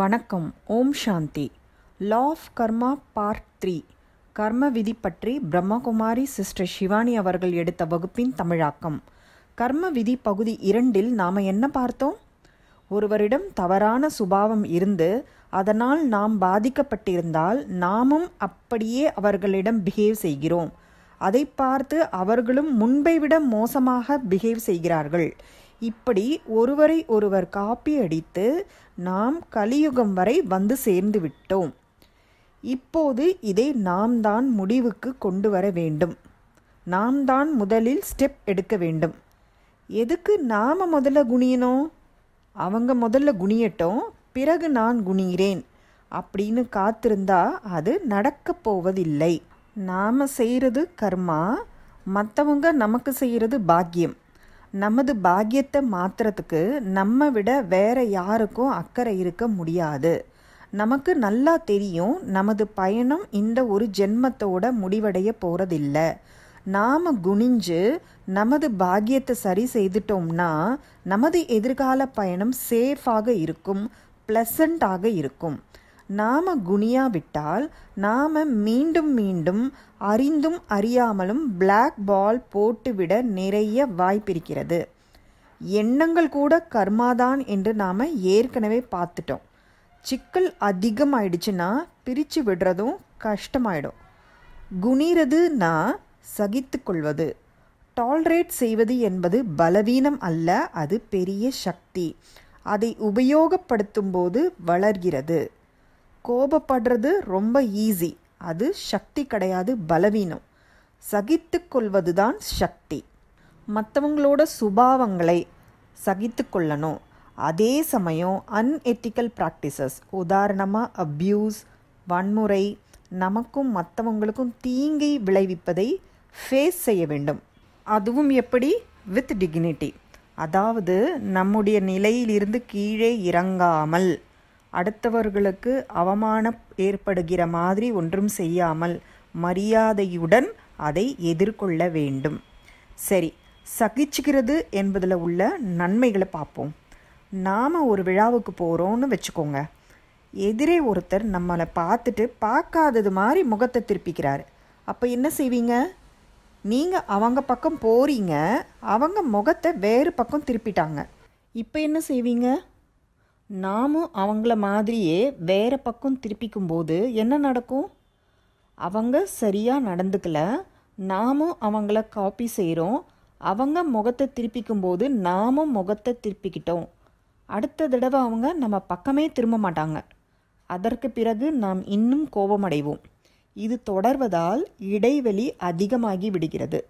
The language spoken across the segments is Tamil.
வணக்கம் Om Shanti law of karma part three கர்ம விதி பற்றி பிரம்மகுமாரி சிஸ்டர் சிவானி அவர்கள் எடுத்த வகுப்பின் தமிழாக்கம் கர்ம விதி பகுதி இரண்டில் நாம் என்ன பார்த்தோம் ஒருவரிடம் தவறான சுபாவம் இருந்து அதனால் நாம் பாதிக்கப்பட்டிருந்தால் நாமும் அப்படியே அவர்களிடம் பிஹேவ் செய்கிறோம் அதை பார்த்து அவர்களும் முன்பை விட மோசமாக பிஹேவ் செய்கிறார்கள் இப்படி ஒருவரை ஒருவர் காப்பி அடித்து நாம் கலியுகம் வரை வந்து சேர்ந்து விட்டோம் இப்போது இதை நாம் தான் முடிவுக்கு கொண்டு வர வேண்டும் நாம் தான் முதலில் ஸ்டெப் எடுக்க வேண்டும் எதுக்கு நாம் முதல்ல குனியணும் அவங்க முதல்ல குனியட்டும் பிறகு நான் குனிகிறேன் அப்படின்னு காத்திருந்தா அது நடக்கப் போவதில்லை நாம் செய்கிறது கர்மா மற்றவங்க நமக்கு செய்கிறது பாக்கியம் நமது பாக்கியத்தை மாற்றுறதுக்கு நம்ம விட வேற யாருக்கும் அக்கறை இருக்க முடியாது நமக்கு நல்லா தெரியும் நமது பயணம் இந்த ஒரு ஜென்மத்தோட முடிவடைய போகிறதில்ல நாம் குனிஞ்சு நமது பாக்கியத்தை சரி செய்துட்டோம்னா நமது எதிர்கால பயணம் சேஃபாக இருக்கும் ப்ளசண்ட்டாக இருக்கும் நாம் குணியாவிட்டால் நாம் மீண்டும் மீண்டும் அறிந்தும் அறியாமலும் பிளாக் பால் போட்டுவிட நிறைய வாய்ப்பிருக்கிறது எண்ணங்கள் கூட கர்மாதான் என்று நாம் ஏற்கனவே பார்த்துட்டோம் சிக்கல் அதிகமாயிடுச்சுன்னா பிரித்து விடுறதும் கஷ்டமாயிடும் குணிறதுனா சகித்து கொள்வது டால்ரேட் செய்வது என்பது பலவீனம் அல்ல அது பெரிய சக்தி அதை உபயோகப்படுத்தும் போது வளர்கிறது கோபப்படுறது ரொம்ப ஈஸி அது சக்தி கிடையாது பலவீனம் சகித்து கொள்வது தான் சக்தி மற்றவங்களோட சுபாவங்களை சகித்து கொள்ளணும் அதே சமயம் அன்எத்திக்கல் ப்ராக்டிசஸ் உதாரணமாக அப்யூஸ் வன்முறை நமக்கும் மற்றவங்களுக்கும் தீங்கை விளைவிப்பதை ஃபேஸ் செய்ய வேண்டும் அதுவும் எப்படி வித் டிக்னிட்டி அதாவது நம்முடைய நிலையிலிருந்து கீழே இறங்காமல் அடுத்தவர்களுக்கு அவமானம் ஏற்படுகிற மாதிரி ஒன்றும் செய்யாமல் மரியாதையுடன் அதை எதிர்கொள்ள வேண்டும் சரி சகிச்சுக்கிறது என்பதில் உள்ள நன்மைகளை பார்ப்போம் நாம் ஒரு விழாவுக்கு போகிறோம்னு வச்சுக்கோங்க எதிரே ஒருத்தர் நம்மளை பார்த்துட்டு பார்க்காதது மாதிரி முகத்தை திருப்பிக்கிறார் அப்போ என்ன செய்வீங்க நீங்கள் அவங்க பக்கம் போகிறீங்க அவங்க முகத்தை வேறு பக்கம் திருப்பிட்டாங்க இப்போ என்ன செய்வீங்க நாமும் அவங்கள மாதிரியே வேறு பக்கம் திருப்பிக்கும் போது என்ன நடக்கும் அவங்க சரியாக நடந்துக்கல நாமும் அவங்கள காப்பி செய்கிறோம் அவங்க முகத்தை திருப்பிக்கும் போது நாமும் முகத்தை திருப்பிக்கிட்டோம் அடுத்த தடவை அவங்க நம்ம பக்கமே திரும்ப மாட்டாங்க அதற்கு பிறகு நாம் இன்னும் கோபமடைவோம் இது தொடர்வதால் இடைவெளி அதிகமாகி விடுகிறது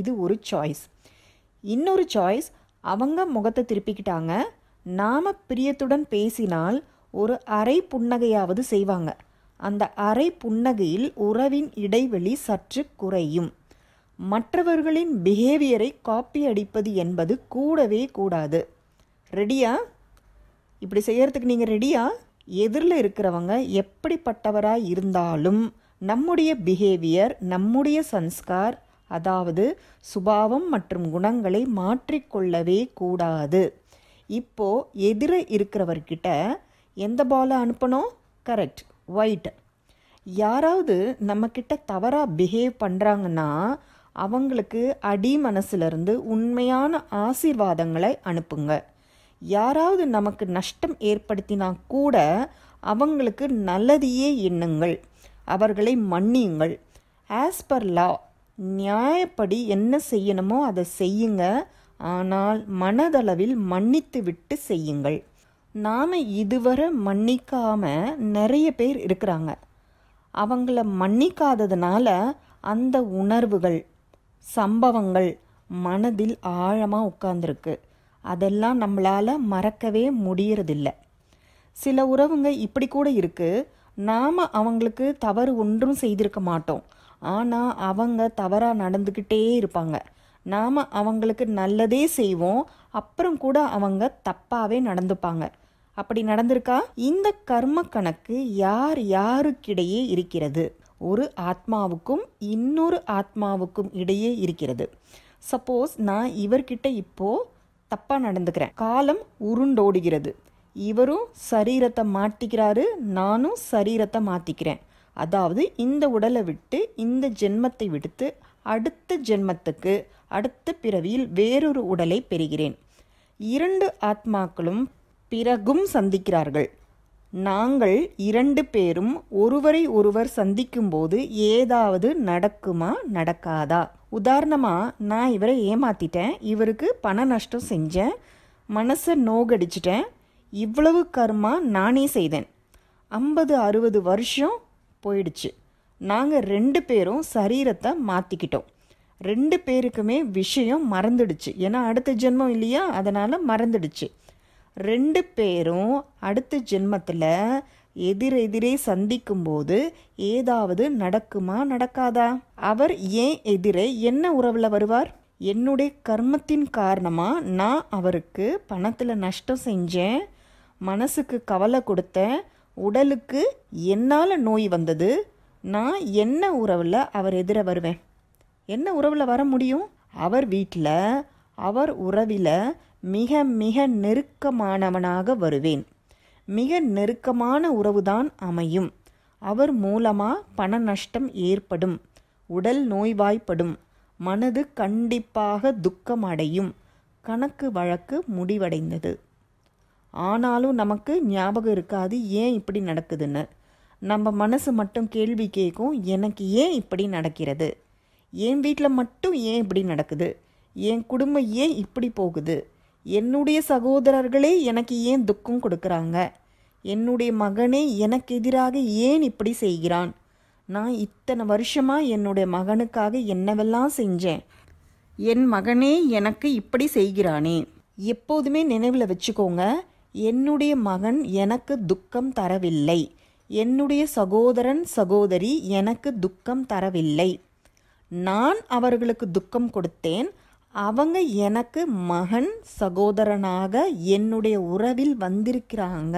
இது ஒரு சாய்ஸ் இன்னொரு சாய்ஸ் அவங்க முகத்தை திருப்பிக்கிட்டாங்க நாம பிரியத்துடன் பேசினால் ஒரு அரை புன்னகையாவது செய்வாங்க அந்த அரை புன்னகையில் உறவின் இடைவெளி சற்று குறையும் மற்றவர்களின் பிஹேவியரை காப்பி அடிப்பது என்பது கூடவே கூடாது ரெடியா இப்படி செய்கிறதுக்கு நீங்கள் ரெடியா எதிரில் இருக்கிறவங்க எப்படிப்பட்டவராக இருந்தாலும் நம்முடைய பிஹேவியர் நம்முடைய சன்ஸ்கார் அதாவது சுபாவம் மற்றும் குணங்களை மாற்றிக்கொள்ளவே கூடாது இப்போது எதிர இருக்கிறவர்கிட்ட எந்த பாலை அனுப்பணும் கரெக்ட் ஒயிட் யாராவது நம்மக்கிட்ட தவறாக பிஹேவ் பண்ணுறாங்கன்னா அவங்களுக்கு அடி மனசுலேருந்து உண்மையான ஆசீர்வாதங்களை அனுப்புங்க யாராவது நமக்கு நஷ்டம் ஏற்படுத்தினா கூட அவங்களுக்கு நல்லதையே எண்ணுங்கள் அவர்களை மன்னியுங்கள் ஆஸ் பர் லா நியாயப்படி என்ன செய்யணுமோ அதை செய்யுங்க ஆனால் மனதளவில் மன்னித்து விட்டு செய்யுங்கள் நாம் இதுவரை மன்னிக்காம நிறைய பேர் இருக்கிறாங்க அவங்கள மன்னிக்காததுனால அந்த உணர்வுகள் சம்பவங்கள் மனதில் ஆழமாக உட்கார்ந்துருக்கு அதெல்லாம் நம்மளால் மறக்கவே முடியறதில்ல சில உறவுங்க இப்படி கூட இருக்குது நாம் அவங்களுக்கு தவறு ஒன்றும் செய்திருக்க மாட்டோம் ஆனால் அவங்க தவறாக நடந்துக்கிட்டே இருப்பாங்க நாம் அவங்களுக்கு நல்லதே செய்வோம் அப்புறம் கூட அவங்க தப்பாகவே நடந்துப்பாங்க அப்படி நடந்திருக்கா இந்த கர்ம கணக்கு யார் யாருக்கிடையே இருக்கிறது ஒரு ஆத்மாவுக்கும் இன்னொரு ஆத்மாவுக்கும் இடையே இருக்கிறது சப்போஸ் நான் இவர்கிட்ட இப்போது தப்பாக நடந்துக்கிறேன் காலம் உருண்டோடுகிறது இவரும் சரீரத்தை மாட்டிக்கிறாரு நானும் சரீரத்தை மாற்றிக்கிறேன் அதாவது இந்த உடலை விட்டு இந்த ஜென்மத்தை விடுத்து அடுத்த ஜென்மத்துக்கு அடுத்த பிறவியில் வேறொரு உடலை பெறுகிறேன் இரண்டு ஆத்மாக்களும் பிறகும் சந்திக்கிறார்கள் நாங்கள் இரண்டு பேரும் ஒருவரை ஒருவர் சந்திக்கும்போது ஏதாவது நடக்குமா நடக்காதா உதாரணமாக நான் இவரை ஏமாத்திட்டேன் இவருக்கு பண நஷ்டம் செஞ்சேன் மனசை நோகடிச்சிட்டேன் இவ்வளவு கர்மா நானே செய்தேன் ஐம்பது அறுபது வருஷம் போயிடுச்சு நாங்கள் ரெண்டு பேரும் சரீரத்தை மாற்றிக்கிட்டோம் ரெண்டு பேருக்குமே விஷயம் மறந்துடுச்சு ஏன்னா அடுத்த ஜென்மம் இல்லையா அதனால் மறந்துடுச்சு ரெண்டு பேரும் அடுத்த ஜென்மத்தில் எதிரெதிரே சந்திக்கும்போது ஏதாவது நடக்குமா நடக்காதா அவர் ஏன் எதிரே என்ன உறவில் வருவார் என்னுடைய கர்மத்தின் காரணமாக நான் அவருக்கு பணத்தில் நஷ்டம் செஞ்சேன் மனசுக்கு கவலை கொடுத்தேன் உடலுக்கு என்னால் நோய் வந்தது நான் என்ன உறவில் அவர் எதிர வருவேன் என்ன உறவில் வர முடியும் அவர் வீட்டில் அவர் உறவில் மிக மிக நெருக்கமானவனாக வருவேன் மிக நெருக்கமான உறவுதான் அமையும் அவர் மூலமாக பண நஷ்டம் ஏற்படும் உடல் நோய்வாய்ப்படும் மனது கண்டிப்பாக துக்கம் அடையும் கணக்கு வழக்கு முடிவடைந்தது ஆனாலும் நமக்கு ஞாபகம் இருக்காது ஏன் இப்படி நடக்குதுன்னு நம்ம மனசு மட்டும் கேள்வி கேட்கும் எனக்கு ஏன் இப்படி நடக்கிறது என் வீட்டில் மட்டும் ஏன் இப்படி நடக்குது என் குடும்பம் ஏன் இப்படி போகுது என்னுடைய சகோதரர்களே எனக்கு ஏன் துக்கம் கொடுக்குறாங்க என்னுடைய மகனே எனக்கு எதிராக ஏன் இப்படி செய்கிறான் நான் இத்தனை வருஷமாக என்னுடைய மகனுக்காக என்னவெல்லாம் செஞ்சேன் என் மகனே எனக்கு இப்படி செய்கிறானே எப்போதுமே நினைவில் வச்சுக்கோங்க என்னுடைய மகன் எனக்கு துக்கம் தரவில்லை என்னுடைய சகோதரன் சகோதரி எனக்கு துக்கம் தரவில்லை நான் அவர்களுக்கு துக்கம் கொடுத்தேன் அவங்க எனக்கு மகன் சகோதரனாக என்னுடைய உறவில் வந்திருக்கிறாங்க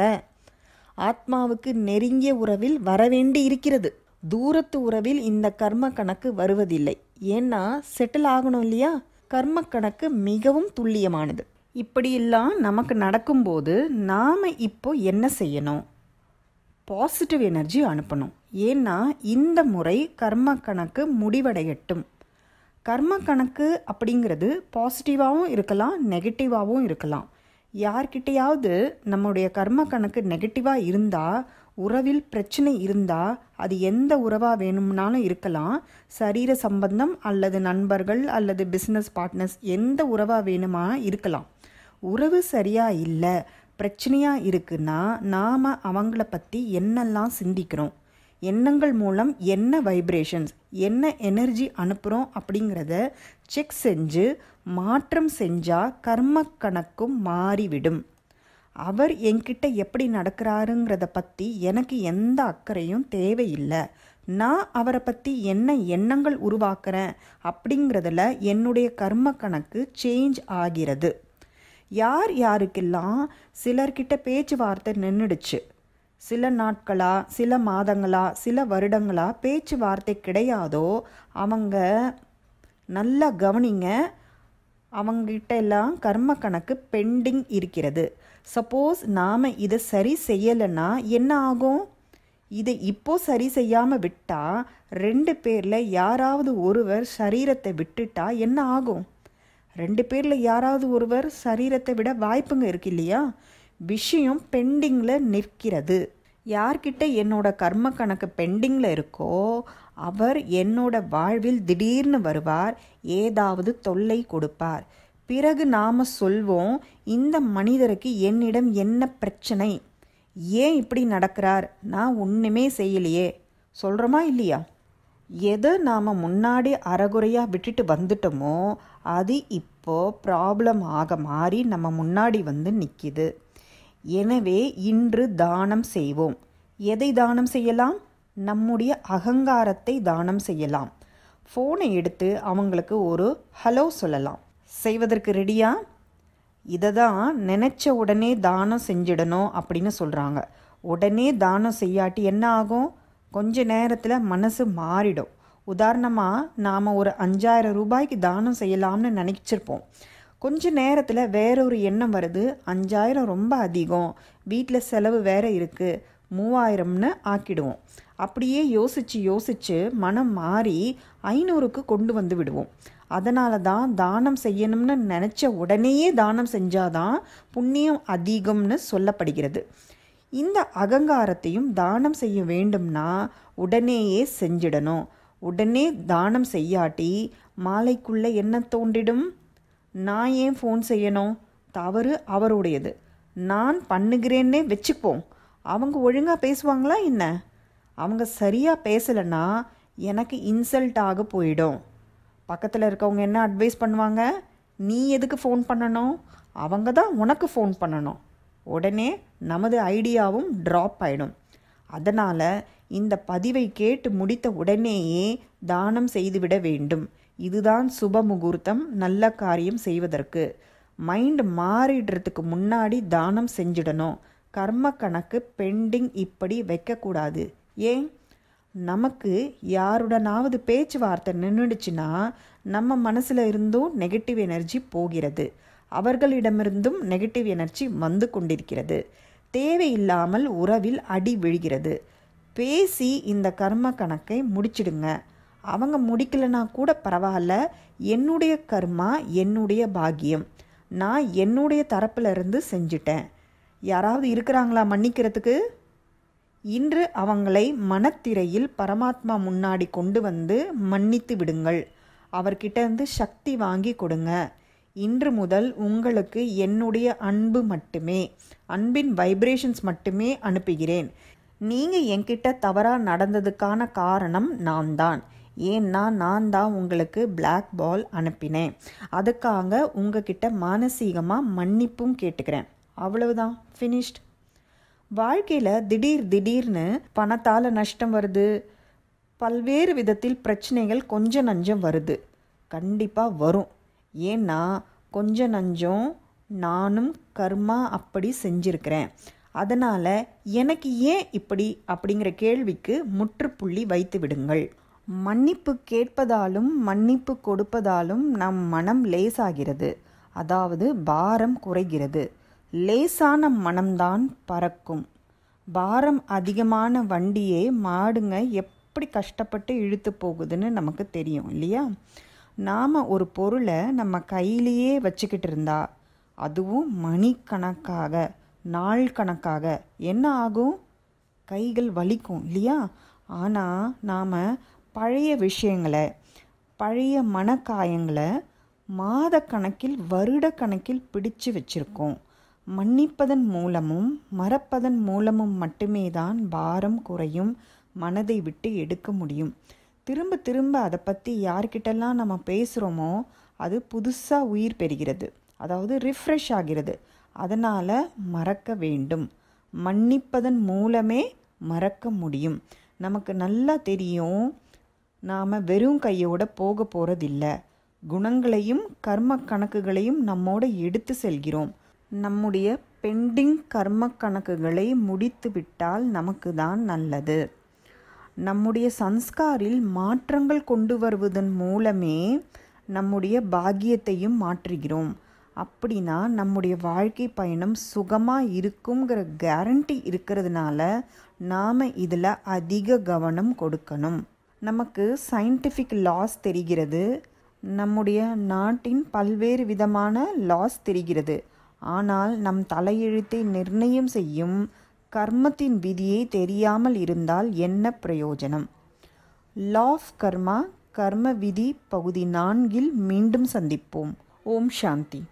ஆத்மாவுக்கு நெருங்கிய உறவில் வரவேண்டி இருக்கிறது தூரத்து உறவில் இந்த கர்ம கணக்கு வருவதில்லை ஏன்னா செட்டில் ஆகணும் இல்லையா கர்ம கணக்கு மிகவும் துல்லியமானது இப்படியெல்லாம் நமக்கு நடக்கும்போது நாம் இப்போ என்ன செய்யணும் பாசிட்டிவ் எனர்ஜி அனுப்பணும் ஏன்னா இந்த முறை கர்ம கணக்கு முடிவடையட்டும் கர்ம கணக்கு அப்படிங்கிறது பாசிட்டிவாகவும் இருக்கலாம் நெகட்டிவாகவும் இருக்கலாம் யார்கிட்டையாவது நம்முடைய கர்ம கணக்கு நெகட்டிவாக இருந்தால் உறவில் பிரச்சனை இருந்தால் அது எந்த உறவாக வேணும்னாலும் இருக்கலாம் சரீர சம்பந்தம் அல்லது நண்பர்கள் அல்லது பிஸ்னஸ் பார்ட்னர்ஸ் எந்த உறவாக வேணுமா இருக்கலாம் உறவு சரியாக இல்லை பிரச்சனையாக இருக்குன்னா நாம் அவங்கள பற்றி என்னெல்லாம் சிந்திக்கிறோம் எண்ணங்கள் மூலம் என்ன வைப்ரேஷன்ஸ் என்ன எனர்ஜி அனுப்புகிறோம் அப்படிங்கிறத செக் செஞ்சு மாற்றம் செஞ்சால் கர்ம கணக்கும் மாறிவிடும் அவர் என்கிட்ட எப்படி நடக்கிறாருங்கிறத பற்றி எனக்கு எந்த அக்கறையும் தேவையில்லை நான் அவரை பற்றி என்ன எண்ணங்கள் உருவாக்குறேன் அப்படிங்கிறதுல என்னுடைய கர்ம கணக்கு சேஞ்ச் ஆகிறது யார் யாருக்கெல்லாம் சிலர்கிட்ட பேச்சுவார்த்தை நின்றுடுச்சு சில நாட்களா சில மாதங்களா சில வருடங்களா பேச்சுவார்த்தை கிடையாதோ அவங்க நல்லா கவனிங்க அவங்ககிட்ட எல்லாம் கர்ம கணக்கு பெண்டிங் இருக்கிறது சப்போஸ் நாம் இதை சரி செய்யலைன்னா என்ன ஆகும் இதை இப்போ சரி செய்யாமல் விட்டால் ரெண்டு பேரில் யாராவது ஒருவர் சரீரத்தை விட்டுட்டா என்ன ஆகும் ரெண்டு பேரில் யாராவது ஒருவர் சரீரத்தை விட வாய்ப்புங்க இருக்கு இல்லையா விஷயம் பெண்டிங்கில் நிற்கிறது யார்கிட்ட என்னோட கர்ம கணக்கு பெண்டிங்கில் இருக்கோ அவர் என்னோட வாழ்வில் திடீர்னு வருவார் ஏதாவது தொல்லை கொடுப்பார் பிறகு நாம் சொல்வோம் இந்த மனிதருக்கு என்னிடம் என்ன பிரச்சனை ஏன் இப்படி நடக்கிறார் நான் ஒன்றுமே செய்யலையே சொல்கிறோமா இல்லையா எதை நாம் முன்னாடி அறகுறையாக விட்டுட்டு வந்துட்டோமோ அது இப்போது ஆக மாறி நம்ம முன்னாடி வந்து நிற்கிது எனவே இன்று தானம் செய்வோம் எதை தானம் செய்யலாம் நம்முடைய அகங்காரத்தை தானம் செய்யலாம் ஃபோனை எடுத்து அவங்களுக்கு ஒரு ஹலோ சொல்லலாம் செய்வதற்கு ரெடியா இதை தான் நினச்ச உடனே தானம் செஞ்சிடணும் அப்படின்னு சொல்கிறாங்க உடனே தானம் செய்யாட்டி என்ன ஆகும் கொஞ்ச நேரத்தில் மனசு மாறிடும் உதாரணமாக நாம் ஒரு அஞ்சாயிரம் ரூபாய்க்கு தானம் செய்யலாம்னு நினச்சிருப்போம் கொஞ்ச நேரத்தில் வேற ஒரு எண்ணம் வருது அஞ்சாயிரம் ரொம்ப அதிகம் வீட்டில் செலவு வேற இருக்குது மூவாயிரம்னு ஆக்கிடுவோம் அப்படியே யோசித்து யோசித்து மனம் மாறி ஐநூறுக்கு கொண்டு வந்து விடுவோம் அதனால தான் தானம் செய்யணும்னு நினச்ச உடனேயே தானம் செஞ்சாதான் புண்ணியம் அதிகம்னு சொல்லப்படுகிறது இந்த அகங்காரத்தையும் தானம் செய்ய வேண்டும்னா உடனேயே செஞ்சிடணும் உடனே தானம் செய்யாட்டி மாலைக்குள்ளே என்ன தோன்றிடும் நான் ஏன் ஃபோன் செய்யணும் தவறு அவருடையது நான் பண்ணுகிறேன்னே வச்சுப்போம் அவங்க ஒழுங்காக பேசுவாங்களா என்ன அவங்க சரியாக பேசலைன்னா எனக்கு இன்சல்ட் ஆக போயிடும் பக்கத்தில் இருக்கவங்க என்ன அட்வைஸ் பண்ணுவாங்க நீ எதுக்கு ஃபோன் பண்ணணும் அவங்க தான் உனக்கு ஃபோன் பண்ணணும் உடனே நமது ஐடியாவும் ட்ராப் ஆகிடும் அதனால் இந்த பதிவை கேட்டு முடித்த உடனேயே தானம் செய்துவிட வேண்டும் இதுதான் சுப முகூர்த்தம் நல்ல காரியம் செய்வதற்கு மைண்ட் மாறிடுறதுக்கு முன்னாடி தானம் செஞ்சிடணும் கர்ம கணக்கு பெண்டிங் இப்படி வைக்கக்கூடாது ஏன் நமக்கு யாருடனாவது பேச்சுவார்த்தை நின்றுடுச்சுன்னா நம்ம மனசில் இருந்தும் நெகட்டிவ் எனர்ஜி போகிறது அவர்களிடமிருந்தும் நெகட்டிவ் எனர்ஜி வந்து கொண்டிருக்கிறது தேவையில்லாமல் உறவில் அடி விழுகிறது பேசி இந்த கர்ம கணக்கை முடிச்சிடுங்க அவங்க முடிக்கலனா கூட பரவாயில்ல என்னுடைய கர்மா என்னுடைய பாக்கியம் நான் என்னுடைய தரப்பில் இருந்து செஞ்சிட்டேன் யாராவது இருக்கிறாங்களா மன்னிக்கிறதுக்கு இன்று அவங்களை மனத்திரையில் பரமாத்மா முன்னாடி கொண்டு வந்து மன்னித்து விடுங்கள் அவர்கிட்ட சக்தி வாங்கி கொடுங்க இன்று முதல் உங்களுக்கு என்னுடைய அன்பு மட்டுமே அன்பின் வைப்ரேஷன்ஸ் மட்டுமே அனுப்புகிறேன் நீங்கள் என்கிட்ட தவறாக நடந்ததுக்கான காரணம் நான் தான் ஏன்னா நான் தான் உங்களுக்கு பிளாக் பால் அனுப்பினேன் அதுக்காக உங்ககிட்ட மானசீகமாக மன்னிப்பும் கேட்டுக்கிறேன் அவ்வளவுதான் ஃபினிஷ்ட் வாழ்க்கையில் திடீர் திடீர்னு பணத்தால் நஷ்டம் வருது பல்வேறு விதத்தில் பிரச்சனைகள் கொஞ்சம் நஞ்சம் வருது கண்டிப்பாக வரும் ஏன்னா கொஞ்சம் நஞ்சம் நானும் கர்மா அப்படி செஞ்சிருக்கிறேன் அதனால் எனக்கு ஏன் இப்படி அப்படிங்கிற கேள்விக்கு முற்றுப்புள்ளி வைத்து விடுங்கள் மன்னிப்பு கேட்பதாலும் மன்னிப்பு கொடுப்பதாலும் நம் மனம் லேசாகிறது அதாவது பாரம் குறைகிறது லேசான மனம்தான் பறக்கும் பாரம் அதிகமான வண்டியே மாடுங்க எப்படி கஷ்டப்பட்டு இழுத்து போகுதுன்னு நமக்கு தெரியும் இல்லையா நாம் ஒரு பொருளை நம்ம கையிலேயே வச்சுக்கிட்டு இருந்தா அதுவும் மணிக்கணக்காக நாள் கணக்காக என்ன ஆகும் கைகள் வலிக்கும் இல்லையா ஆனால் நாம் பழைய விஷயங்களை பழைய மனக்காயங்களை மாத கணக்கில் வருட கணக்கில் பிடிச்சு வச்சுருக்கோம் மன்னிப்பதன் மூலமும் மறப்பதன் மூலமும் மட்டுமே தான் பாரம் குறையும் மனதை விட்டு எடுக்க முடியும் திரும்ப திரும்ப அதை பற்றி யார்கிட்டெல்லாம் நம்ம பேசுகிறோமோ அது புதுசாக உயிர் பெறுகிறது அதாவது ரிஃப்ரெஷ் ஆகிறது அதனால் மறக்க வேண்டும் மன்னிப்பதன் மூலமே மறக்க முடியும் நமக்கு நல்லா தெரியும் நாம் வெறும் கையோட போக போகிறதில்ல குணங்களையும் கர்ம கணக்குகளையும் நம்மோட எடுத்து செல்கிறோம் நம்முடைய பெண்டிங் கர்ம கணக்குகளை முடித்து விட்டால் நமக்கு தான் நல்லது நம்முடைய சன்ஸ்காரில் மாற்றங்கள் கொண்டு வருவதன் மூலமே நம்முடைய பாக்கியத்தையும் மாற்றுகிறோம் அப்படின்னா நம்முடைய வாழ்க்கை பயணம் சுகமாக இருக்குங்கிற கேரண்டி இருக்கிறதுனால நாம் இதில் அதிக கவனம் கொடுக்கணும் நமக்கு சயின்டிஃபிக் லாஸ் தெரிகிறது நம்முடைய நாட்டின் பல்வேறு விதமான லாஸ் தெரிகிறது ஆனால் நம் தலையெழுத்தை நிர்ணயம் செய்யும் கர்மத்தின் விதியை தெரியாமல் இருந்தால் என்ன பிரயோஜனம் லா ஆஃப் கர்மா கர்ம விதி பகுதி நான்கில் மீண்டும் சந்திப்போம் ஓம் சாந்தி